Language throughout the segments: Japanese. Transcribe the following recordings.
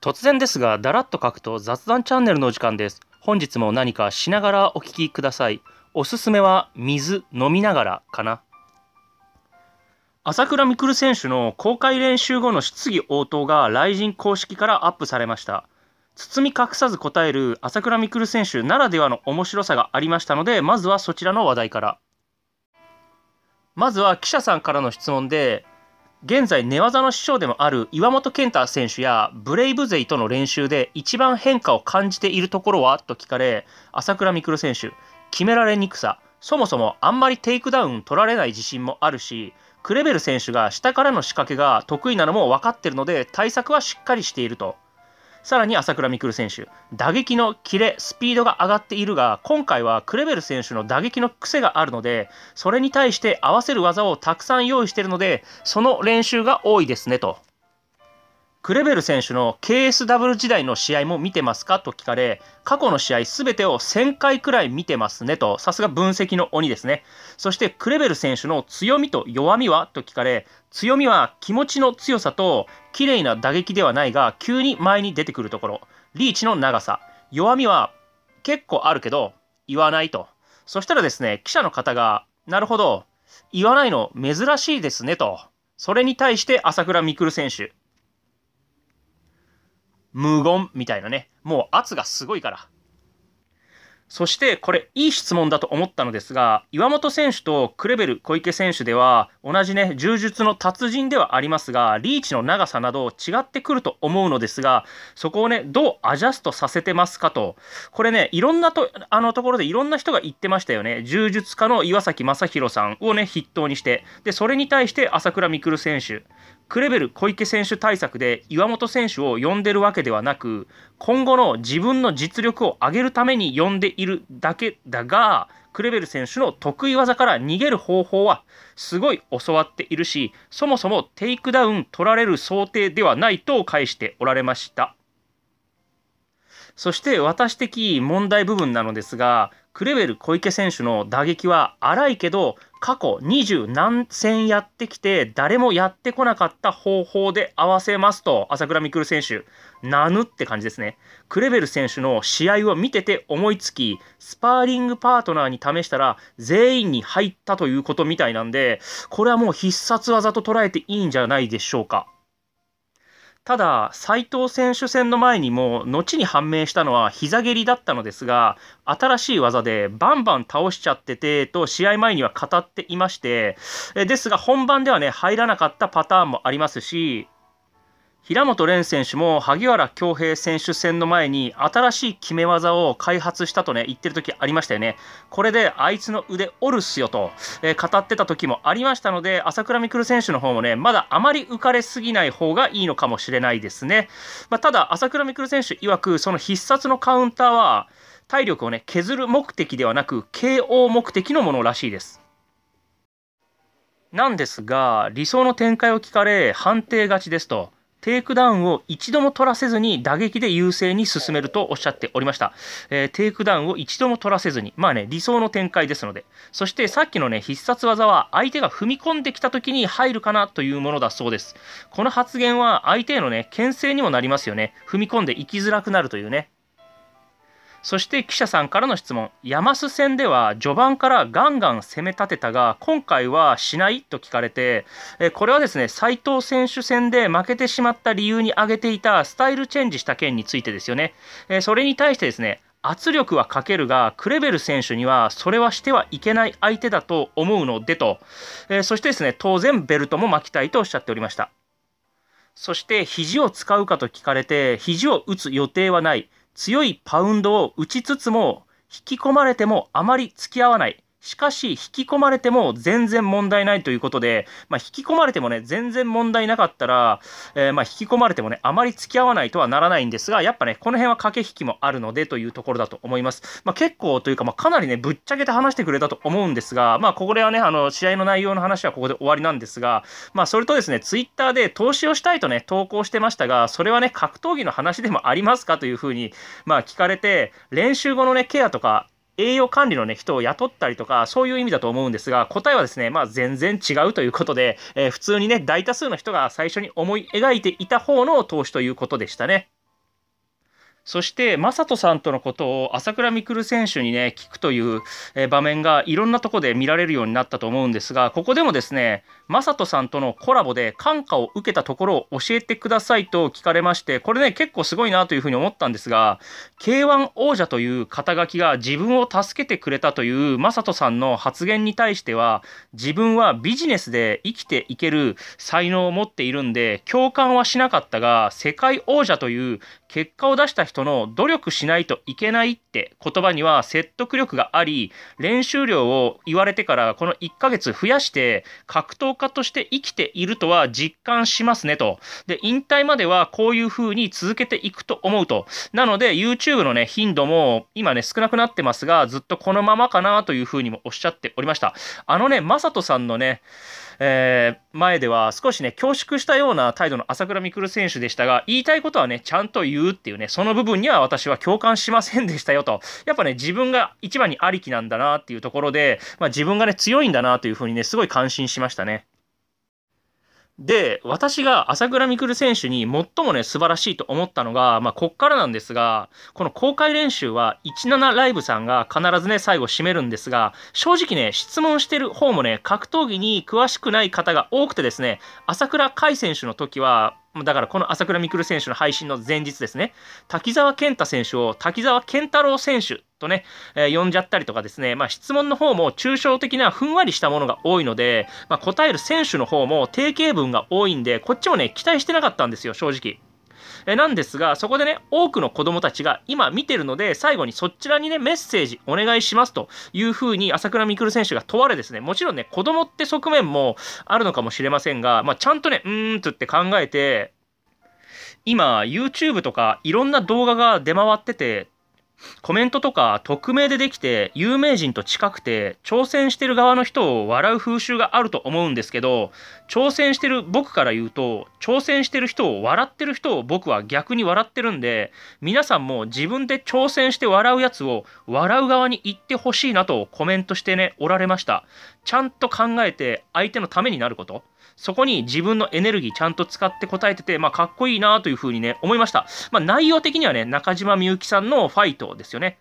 突然ですが、だらっと書くと雑談チャンネルのお時間です。本日も何かしながらお聞きください。おすすめは水飲みながらかな。朝倉未来選手の公開練習後の質疑応答が来人公式からアップされました。包み隠さず答える朝倉未来選手ならではの面白さがありましたので、まずはそちらの話題から。まずは記者さんからの質問で、現在寝技の師匠でもある岩本健太選手やブレイブ勢との練習で一番変化を感じているところはと聞かれ朝倉未来選手決められにくさそもそもあんまりテイクダウン取られない自信もあるしクレベル選手が下からの仕掛けが得意なのも分かってるので対策はしっかりしていると。さらに朝倉未来選手打撃のキレスピードが上がっているが今回はクレベル選手の打撃の癖があるのでそれに対して合わせる技をたくさん用意しているのでその練習が多いですねとクレベル選手の KSW 時代の試合も見てますかと聞かれ、過去の試合すべてを1000回くらい見てますねと、さすが分析の鬼ですね。そしてクレベル選手の強みと弱みはと聞かれ、強みは気持ちの強さと綺麗な打撃ではないが、急に前に出てくるところ、リーチの長さ、弱みは結構あるけど、言わないと。そしたらですね、記者の方が、なるほど、言わないの珍しいですねと。それに対して朝倉未来選手、無言みたいなね、もう圧がすごいから。そしてこれいい質問だと思ったのですが、岩本選手とクレベル小池選手では同じね柔術の達人ではありますがリーチの長さなど違ってくると思うのですがそこをねどうアジャストさせてますかとこれねいろんなとあのところでいろんな人が言ってましたよね柔術家の岩崎正弘さんをね筆頭にしてでそれに対して朝倉未来選手クレベル小池選手対策で岩本選手を呼んでるわけではなく今後の自分の実力を上げるために呼んでいるだけだがクレベル選手の得意技から逃げる方法はすごい教わっているしそもそもテイクダウン取られる想定ではないと返しておられましたそして私的問題部分なのですが、クレベル小池選手の打撃は荒いけど、過去20何戦やってきて、誰もやってこなかった方法で合わせますと、朝倉未来選手、なぬって感じですね。クレベル選手の試合を見てて思いつき、スパーリングパートナーに試したら、全員に入ったということみたいなんで、これはもう必殺技と捉えていいんじゃないでしょうか。ただ、斎藤選手戦の前にも、後に判明したのは膝蹴りだったのですが、新しい技でバンバン倒しちゃっててと、試合前には語っていまして、ですが、本番ではね、入らなかったパターンもありますし、平本蓮選手も萩原恭平選手戦の前に新しい決め技を開発したとね言ってる時ありましたよね、これであいつの腕折るっすよと、えー、語ってた時もありましたので、朝倉未来選手の方もねまだあまり浮かれすぎない方がいいのかもしれないですね、まあ、ただ、朝倉未来選手曰く、その必殺のカウンターは体力をね削る目的ではなく、KO 目的のものらしいです。なんですが、理想の展開を聞かれ、判定勝ちですと。テイクダウンを一度も取らせずに打撃で優勢に進めるとおっしゃっておりました、えー、テイクダウンを一度も取らせずにまあね理想の展開ですのでそしてさっきのね必殺技は相手が踏み込んできた時に入るかなというものだそうですこの発言は相手へのね牽制にもなりますよね踏み込んでいきづらくなるというねそして記者さんからの質問山須戦では序盤からガンガン攻め立てたが今回はしないと聞かれてこれはですね斉藤選手戦で負けてしまった理由に挙げていたスタイルチェンジした件についてですよねそれに対してですね圧力はかけるがクレベル選手にはそれはしてはいけない相手だと思うのでと、えそしてですね当然ベルトも巻きたいとおっしゃっておりましたそして肘を使うかと聞かれて肘を打つ予定はない強いパウンドを打ちつつも、引き込まれてもあまり付き合わない。しかし、引き込まれても全然問題ないということで、まあ、引き込まれてもね、全然問題なかったら、えー、ま引き込まれてもね、あまり付き合わないとはならないんですが、やっぱね、この辺は駆け引きもあるのでというところだと思います。まあ、結構というか、まあ、かなりね、ぶっちゃけて話してくれたと思うんですが、まあ、ここではね、あの、試合の内容の話はここで終わりなんですが、まあ、それとですね、ツイッターで投資をしたいとね、投稿してましたが、それはね、格闘技の話でもありますかというふうに、まあ、聞かれて、練習後のね、ケアとか、栄養管理の、ね、人を雇ったりとかそういう意味だと思うんですが答えはですね、まあ、全然違うということで、えー、普通にね大多数の人が最初に思い描いていた方の投資ということでしたね。そして正人さんとのことを朝倉未来選手にね聞くという場面がいろんなとこで見られるようになったと思うんですがここでもですね正人さんとのコラボで感化を受けたところを教えてくださいと聞かれましてこれね結構すごいなというふうに思ったんですが k 1王者という肩書きが自分を助けてくれたという正人さんの発言に対しては自分はビジネスで生きていける才能を持っているんで共感はしなかったが世界王者という結果を出した人の努力しないといけないって言葉には説得力があり練習量を言われてからこの1ヶ月増やして格闘家として生きているとは実感しますねとで引退まではこういう風に続けていくと思うとなので YouTube のね頻度も今ね少なくなってますがずっとこのままかなという風にもおっしゃっておりましたあのねマサトさんのねえー、前では少しね、恐縮したような態度の朝倉未来選手でしたが、言いたいことはね、ちゃんと言うっていうね、その部分には私は共感しませんでしたよと。やっぱね、自分が一番にありきなんだなっていうところで、まあ、自分がね、強いんだなというふうにね、すごい感心しましたね。で、私が朝倉未来選手に最もね、素晴らしいと思ったのが、まあ、こっからなんですが、この公開練習は17ライブさんが必ずね、最後締めるんですが、正直ね、質問してる方もね、格闘技に詳しくない方が多くてですね、朝倉海選手の時は、だからこの朝倉未来選手の配信の前日ですね、滝沢健太選手を滝沢健太郎選手とね、えー、呼んじゃったりとかですね、まあ、質問の方も抽象的なふんわりしたものが多いので、まあ、答える選手の方も定型文が多いんで、こっちもね、期待してなかったんですよ、正直。えなんですがそこでね多くの子どもたちが今見てるので最後にそちらにねメッセージお願いしますというふうに朝倉未来選手が問われですねもちろんね子どもって側面もあるのかもしれませんが、まあ、ちゃんとねうーんつって考えて今 YouTube とかいろんな動画が出回っててコメントとか匿名でできて有名人と近くて挑戦してる側の人を笑う風習があると思うんですけど挑戦してる僕から言うと挑戦してる人を笑ってる人を僕は逆に笑ってるんで皆さんも自分で挑戦して笑うやつを笑う側に言ってほしいなとコメントしてねおられましたちゃんと考えて相手のためになることそこに自分のエネルギーちゃんと使って答えてて、まあ、かっこいいなというふうにね、思いました。まあ、内容的にはね、中島みゆきさんのファイトですよね。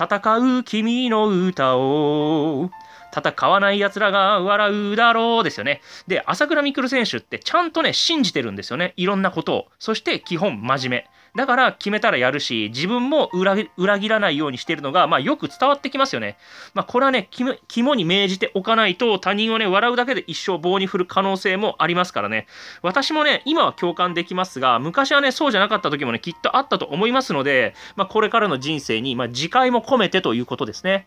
戦う君の歌を戦わない奴らが笑うだろうですよね。で、朝倉未来選手ってちゃんとね、信じてるんですよね。いろんなことを。そして基本真面目。だから決めたらやるし、自分も裏切らないようにしてるのが、まあ、よく伝わってきますよね。まあ、これはね、肝に銘じておかないと、他人をね、笑うだけで一生棒に振る可能性もありますからね。私もね、今は共感できますが、昔はね、そうじゃなかった時もね、きっとあったと思いますので、まあ、これからの人生に、まあ、自戒も込めてということですね。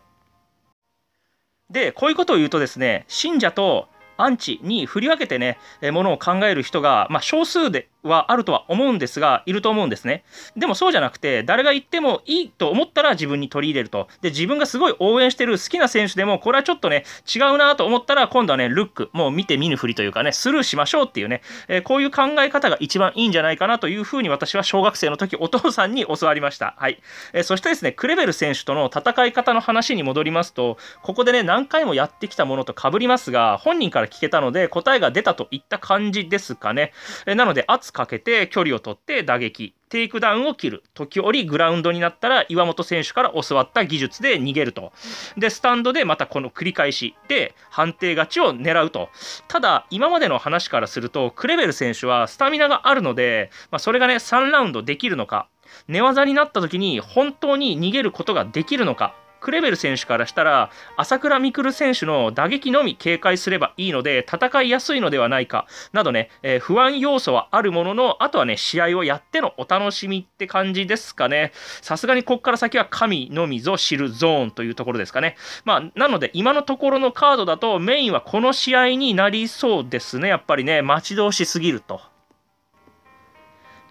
でこういうことを言うとですね信者とアンチに振り分けてねものを考える人が、まあ、少数ではあるとは思うんですが、いると思うんですね。でもそうじゃなくて、誰が言ってもいいと思ったら自分に取り入れると。で、自分がすごい応援してる好きな選手でも、これはちょっとね、違うなと思ったら、今度はね、ルック、もう見て見ぬふりというかね、スルーしましょうっていうね、えー、こういう考え方が一番いいんじゃないかなというふうに私は小学生の時、お父さんに教わりました。はい。えー、そしてですね、クレベル選手との戦い方の話に戻りますと、ここでね、何回もやってきたものと被りますが、本人から聞けたので、答えが出たといった感じですかね。えー、なので、熱かけて距離を取って打撃テイクダウンを切る時折グラウンドになったら岩本選手から教わった技術で逃げるとでスタンドでまたこの繰り返しで判定勝ちを狙うとただ今までの話からするとクレベル選手はスタミナがあるので、まあ、それがね3ラウンドできるのか寝技になった時に本当に逃げることができるのかクレベル選手からしたら朝倉未来選手の打撃のみ警戒すればいいので戦いやすいのではないかなどね、えー、不安要素はあるもののあとはね試合をやってのお楽しみって感じですかねさすがにここから先は神のみぞ知るゾーンというところですかねまあなので今のところのカードだとメインはこの試合になりそうですねやっぱりね待ち遠しすぎると。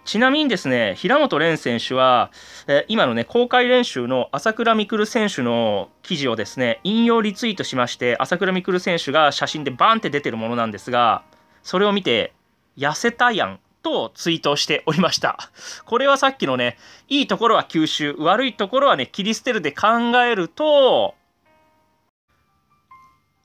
ちなみにですね平本蓮選手は、え今のね公開練習の朝倉未来選手の記事をですね引用リツイートしまして朝倉未来選手が写真でバンって出てるものなんですがそれを見て「痩せたやん」とツイートしておりました これはさっきのねいいところは吸収悪いところはね切り捨てるで考えると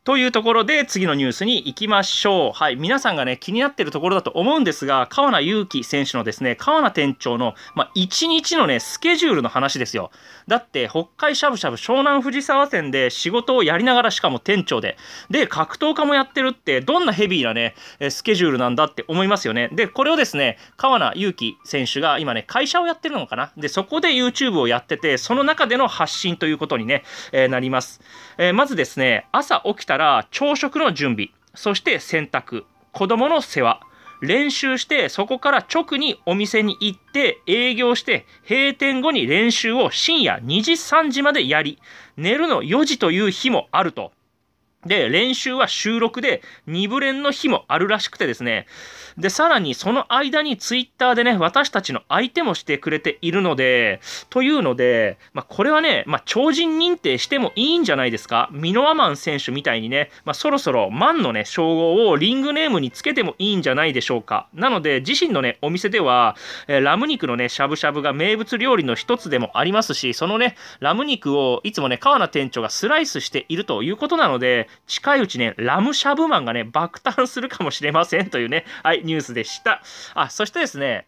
というところで次のニュースに行きましょう。はい、皆さんがね気になっているところだと思うんですが、川名勇輝選手のですね、川名店長のまあ、1日のねスケジュールの話ですよ。だって北海しゃぶしゃぶ湘南藤沢店で仕事をやりながらしかも店長で、で格闘家もやってるってどんなヘビーなねスケジュールなんだって思いますよね。でこれをですね、川名勇輝選手が今ね会社をやってるのかな。でそこで YouTube をやっててその中での発信ということにね、えー、なります。えー、まずですね朝起きたら朝食の準備そして洗濯子供の世話練習してそこから直にお店に行って営業して閉店後に練習を深夜2時3時までやり寝るの4時という日もあるとで、練習は収録で2部練の日もあるらしくてですね。で、さらにその間にツイッターでね、私たちの相手もしてくれているので、というので、まあ、これはね、まあ、超人認定してもいいんじゃないですか。ミノアマン選手みたいにね、まあ、そろそろマンのね、称号をリングネームにつけてもいいんじゃないでしょうか。なので、自身のね、お店では、えー、ラム肉のね、しゃぶしゃぶが名物料理の一つでもありますし、そのね、ラム肉をいつもね、川名店長がスライスしているということなので、近いうちね、ラムシャブマンがね、爆誕するかもしれませんというね、はい、ニュースでした。あ、そしてですね、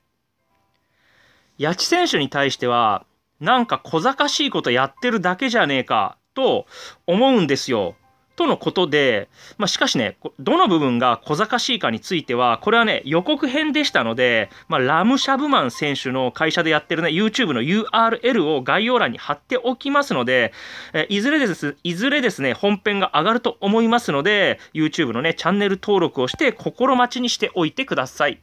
八千選手に対しては、なんか小賢しいことやってるだけじゃねえかと思うんですよ。とのことで、まあ、しかしね、どの部分が小賢しいかについては、これはね、予告編でしたので、まあ、ラムシャブマン選手の会社でやってるね、YouTube の URL を概要欄に貼っておきますので、えいずれです、いずれですね、本編が上がると思いますので、YouTube のね、チャンネル登録をして心待ちにしておいてください。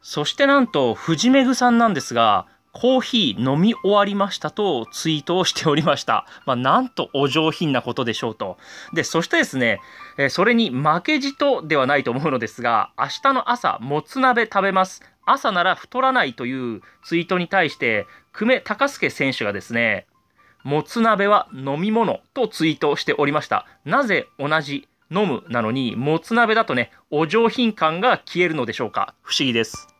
そしてなんと、藤めぐさんなんですが、コーヒー飲み終わりましたとツイートをしておりました。まあ、なんとお上品なことでしょうと。で、そしてですね、えそれに負けじとではないと思うのですが、明日の朝、もつ鍋食べます。朝なら太らないというツイートに対して、久米隆介選手がですね、もつ鍋は飲み物とツイートしておりました。なぜ同じ飲むなのに、もつ鍋だとね、お上品感が消えるのでしょうか。不思議です。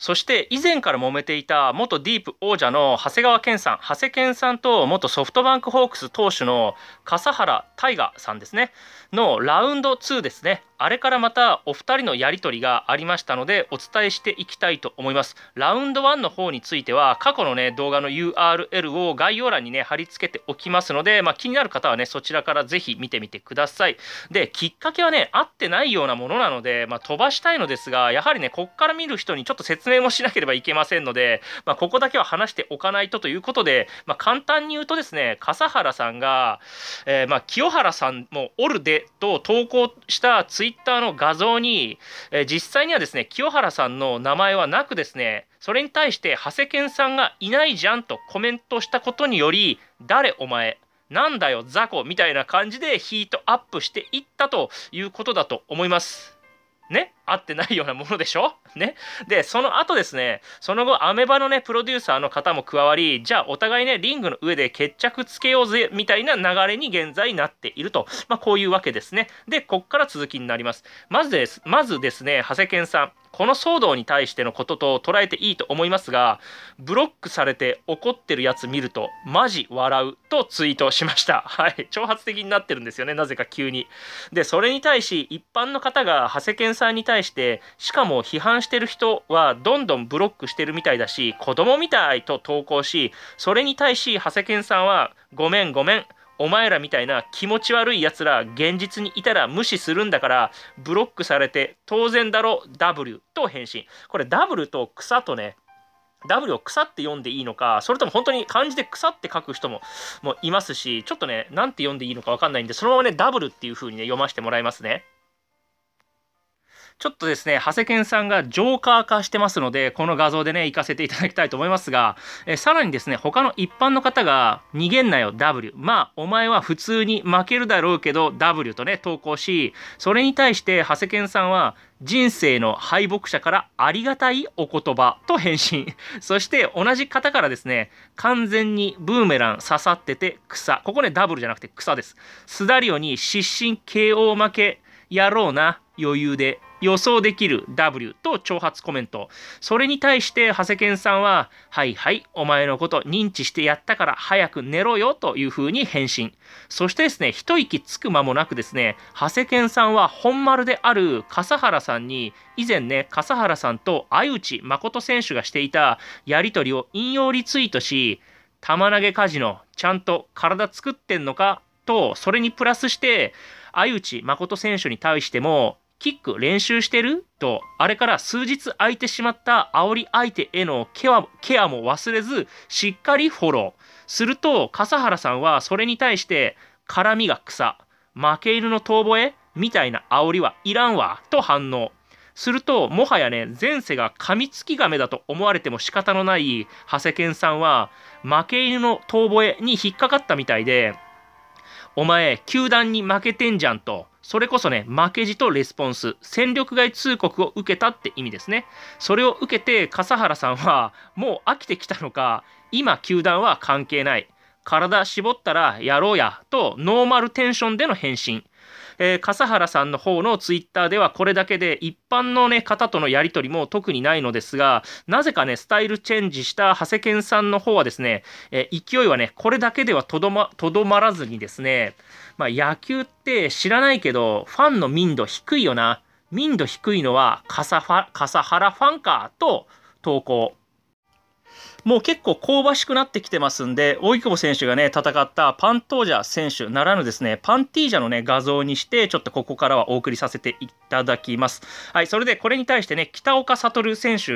そして以前から揉めていた元ディープ王者の長谷川健さん長谷健さんと元ソフトバンクホークス投手の笠原大我さんですねのラウンド2ですねあれからまたお二人のやり取りがありましたのでお伝えしていきたいと思いますラウンド1の方については過去のね動画の URL を概要欄にね貼り付けておきますので、まあ、気になる方はねそちらからぜひ見てみてくださいできっかけはね合ってないようなものなので、まあ、飛ばしたいのですがやはりねこっから見る人にちょっと説明もしなければいけませんので、まあ、ここだけは話しておかないとということで、ま簡単に言うとですね笠原さんが、えー、ま清原さんもおるでと投稿したツイッターの画像に、え実際にはですね清原さんの名前はなくですねそれに対して長谷健さんがいないじゃんとコメントしたことにより誰お前なんだよ雑魚みたいな感じでヒートアップしていったということだと思います。ね合ってないようなものでしょ ね。で、その後ですね、その後、アメバのね、プロデューサーの方も加わり、じゃあお互いね、リングの上で決着つけようぜ、みたいな流れに現在なっていると。まあ、こういうわけですね。で、こっから続きになります。まずです、まずですね、長谷健さん。この騒動に対してのことと捉えていいと思いますがブロックされて怒ってるやつ見るとマジ笑うとツイートしました はい挑発的になってるんですよねなぜか急にでそれに対し一般の方が長谷健さんに対対してしかも批判してる人はどんどんブロックしてるみたいだし子供みたいと投稿しそれに対し長谷健さんは「ごめんごめん」お前らみたいな気持ち悪いやつら現実にいたら無視するんだからブロックされて当然だろ W と返信これ W と草とね W を草って読んでいいのか、それとも本当に漢字で草って書く人ももいますし、ちょっとね、何て読んでいいのか分かんないんで、そのままね、W っていう風にね、読ませてもらいますね。ちょっとですね、長谷健さんがジョーカー化してますので、この画像でね、行かせていただきたいと思いますが、えさらにですね、他の一般の方が、逃げんなよ、W。まあ、お前は普通に負けるだろうけど、W とね、投稿し、それに対して、長谷健さんは、人生の敗北者からありがたいお言葉と返信。そして同じ方からですね、完全にブーメラン刺さってて草。ここね、ダブルじゃなくて草です。スダリオに失神 KO 負け。やろうな余裕で予想できる W と挑発コメントそれに対して長谷健さんは「はいはいお前のこと認知してやったから早く寝ろよ」というふうに返信そしてですね一息つく間もなくですね長谷健さんは本丸である笠原さんに以前ね笠原さんと相内誠選手がしていたやり取りを引用リツイートし「玉投げカジノちゃんと体作ってんのか?」とそれにプラスして相内誠選手に対してもキック練習してるとあれから数日空いてしまった煽り相手へのケアケアも忘れずしっかりフォローすると笠原さんはそれに対して絡みが草負け犬の遠吠えみたいな煽りはいらんわと反応するともはやね前世がカミツキガメだと思われても仕方のない長谷健さんは負け犬の遠吠えに引っかかったみたいでお前、球団に負けてんじゃんと、それこそね、負けじとレスポンス、戦力外通告を受けたって意味ですね。それを受けて、笠原さんは、もう飽きてきたのか、今、球団は関係ない。体絞ったらやろうやとノーマルテンションでの返信えー、笠原さんの方のツイッターではこれだけで一般の、ね、方とのやり取りも特にないのですがなぜかねスタイルチェンジした長谷健さんの方はですね、えー、勢いはねこれだけではとどまとどまらずにですね、まあ、野球って知らないけどファンの民度低いよな民度低いのは笠笠原ファンかと投稿。もう結構香ばしくなってきてますんで、大久保選手がね、戦ったパントージャ選手ならぬですね、パンティージャのね、画像にして、ちょっとここからはお送りさせていただきます。はい、それでこれに対してね、北岡悟選手、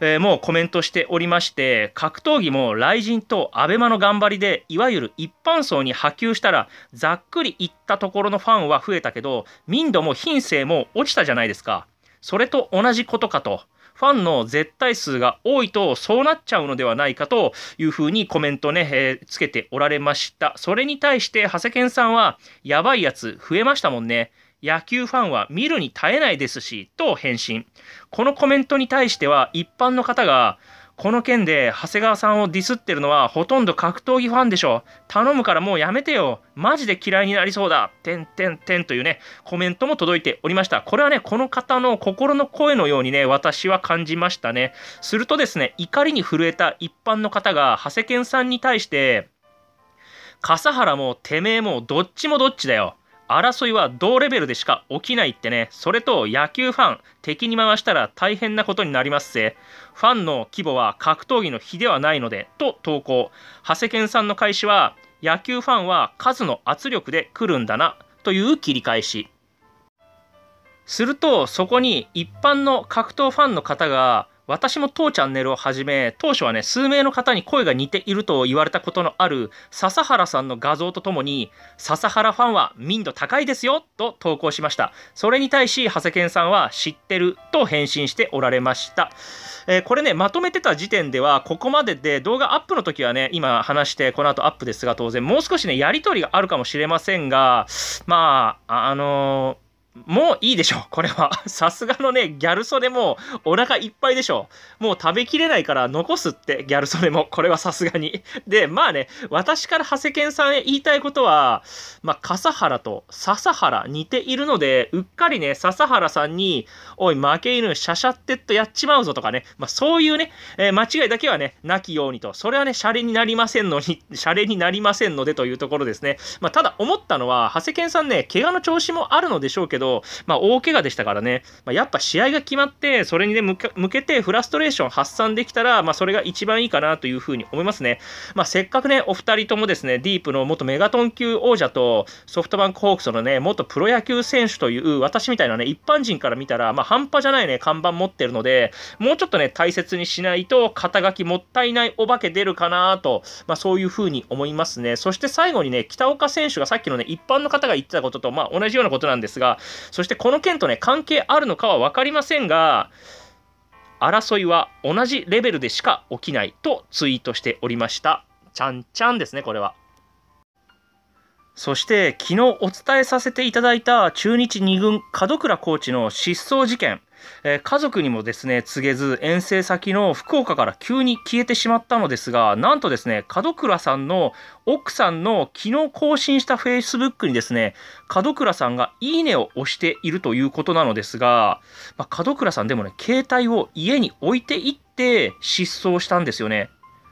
えー、もコメントしておりまして、格闘技も雷神と abema の頑張りで、いわゆる一般層に波及したら、ざっくりいったところのファンは増えたけど、民度も品性も落ちたじゃないですか。それと同じことかと。ファンの絶対数が多いとそうなっちゃうのではないかというふうにコメントね、えー、つけておられましたそれに対して長谷健さんはやばいやつ増えましたもんね野球ファンは見るに耐えないですしと返信このコメントに対しては一般の方がこの件で長谷川さんをディスってるのはほとんど格闘技ファンでしょ頼むからもうやめてよマジで嫌いになりそうだてんてんてんというねコメントも届いておりましたこれはねこの方の心の声のようにね私は感じましたねするとですね怒りに震えた一般の方が長谷健さんに対して笠原もてめえもどっちもどっちだよ争いは同レベルでしか起きないってねそれと野球ファン敵に回したら大変なことになりますぜファンの規模は格闘技の比ではないのでと投稿長谷健さんの開始は野球ファンは数の圧力で来るんだなという切り返しするとそこに一般の格闘ファンの方が私も当チャンネルを始め当初はね数名の方に声が似ていると言われたことのある笹原さんの画像とともに笹原ファンは民度高いですよと投稿しましたそれに対し長谷健さんは知ってると返信しておられましたえー、これねまとめてた時点ではここまでで動画アップの時はね今話してこの後アップですが当然もう少しねやり取りがあるかもしれませんがまああのーもういいでしょこれは。さすがのね、ギャル曽根もお腹いっぱいでしょもう食べきれないから残すって、ギャル曽根も。これはさすがに。で、まあね、私から長谷健さんへ言いたいことは、まあ、笠原と笹原似ているので、うっかりね、笹原さんに、おい、負け犬、シャシャってっとやっちまうぞとかね、まあ、そういうね、えー、間違いだけはね、なきようにと。それはね、シャレになりませんのに、シャレになりませんのでというところですね。まあ、ただ思ったのは、長谷健さんね、怪我の調子もあるのでしょうけど、ど、まあ、大怪我でしたからね、まあ、やっぱ試合が決まって、それに、ね、向けてフラストレーション発散できたら、まあ、それが一番いいかなというふうに思いますね。まあ、せっかくね、お二人ともですね、ディープの元メガトン級王者と、ソフトバンクホークスのね、元プロ野球選手という、私みたいなね、一般人から見たら、まあ、半端じゃないね、看板持ってるので、もうちょっとね、大切にしないと、肩書きもったいないお化け出るかなと、まあ、そういうふうに思いますね。そして最後にね、北岡選手がさっきのね、一般の方が言ってたことと、まあ、同じようなことなんですが、そしてこの件とね関係あるのかは分かりませんが争いは同じレベルでしか起きないとツイートしておりましたちゃんちゃんですねこれはそして昨日お伝えさせていただいた中日2軍門倉コーチの失踪事件えー、家族にもですね告げず遠征先の福岡から急に消えてしまったのですがなんとですね門倉さんの奥さんの昨日更新したフェイスブックにですね門倉さんが「いいね」を押しているということなのですが、まあ、門倉さんでもね携帯を家に置いていって失踪したんですよね。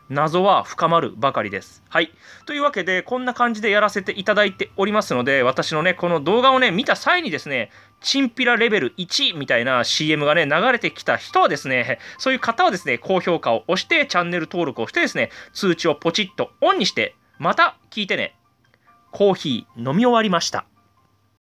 謎は深まるばかりです。はい。というわけで、こんな感じでやらせていただいておりますので、私のね、この動画をね、見た際にですね、チンピラレベル1みたいな CM がね、流れてきた人はですね、そういう方はですね、高評価を押して、チャンネル登録をしてですね、通知をポチッとオンにして、また聞いてね。コーヒー飲み終わりました。